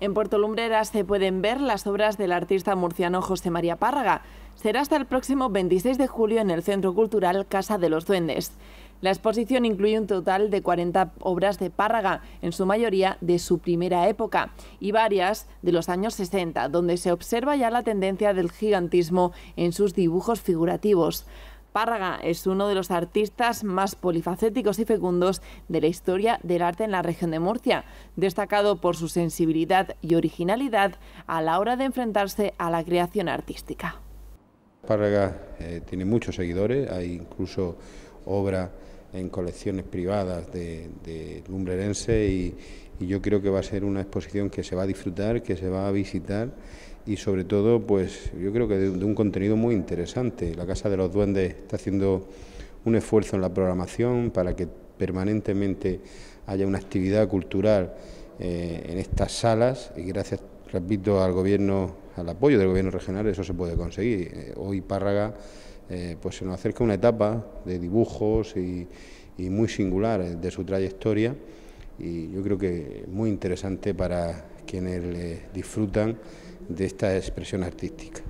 En Puerto Lumbreras se pueden ver las obras del artista murciano José María Párraga. Será hasta el próximo 26 de julio en el Centro Cultural Casa de los Duendes. La exposición incluye un total de 40 obras de Párraga, en su mayoría de su primera época, y varias de los años 60, donde se observa ya la tendencia del gigantismo en sus dibujos figurativos. Párraga es uno de los artistas más polifacéticos y fecundos de la historia del arte en la región de Murcia, destacado por su sensibilidad y originalidad a la hora de enfrentarse a la creación artística. Párraga eh, tiene muchos seguidores, hay incluso obra en colecciones privadas de, de lumbrerense y, y yo creo que va a ser una exposición que se va a disfrutar, que se va a visitar y sobre todo, pues yo creo que de, un contenido muy interesante. La Casa de los Duendes está haciendo un esfuerzo en la programación para que permanentemente haya una actividad cultural eh, en estas salas y gracias, repito, al gobierno, al apoyo del gobierno regional, eso se puede conseguir. Eh, hoy Párraga eh, pues se nos acerca una etapa de dibujos y, y muy singular de su trayectoria y yo creo que muy interesante para quienes disfrutan de esta expresión artística.